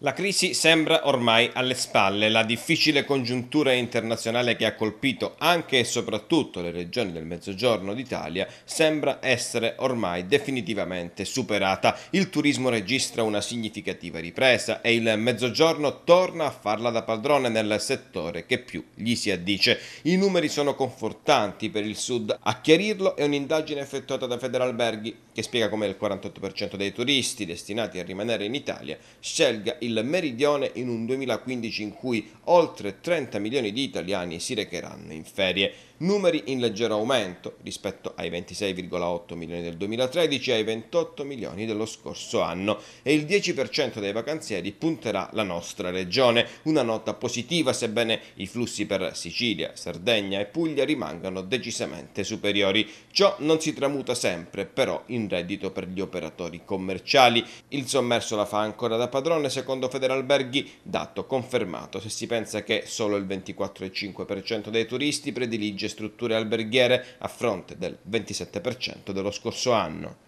La crisi sembra ormai alle spalle, la difficile congiuntura internazionale che ha colpito anche e soprattutto le regioni del mezzogiorno d'Italia sembra essere ormai definitivamente superata, il turismo registra una significativa ripresa e il mezzogiorno torna a farla da padrone nel settore che più gli si addice. I numeri sono confortanti per il sud, a chiarirlo è un'indagine effettuata da Federalberghi che spiega come il 48% dei turisti destinati a rimanere in Italia scelga il il Meridione in un 2015 in cui oltre 30 milioni di italiani si recheranno in ferie. Numeri in leggero aumento rispetto ai 26,8 milioni del 2013 e ai 28 milioni dello scorso anno e il 10% dei vacanzieri punterà la nostra regione, una nota positiva sebbene i flussi per Sicilia, Sardegna e Puglia rimangano decisamente superiori. Ciò non si tramuta sempre però in reddito per gli operatori commerciali. Il sommerso la fa ancora da padrone secondo secondo Federalberghi, dato confermato se si pensa che solo il 24,5% dei turisti predilige strutture alberghiere a fronte del 27% dello scorso anno.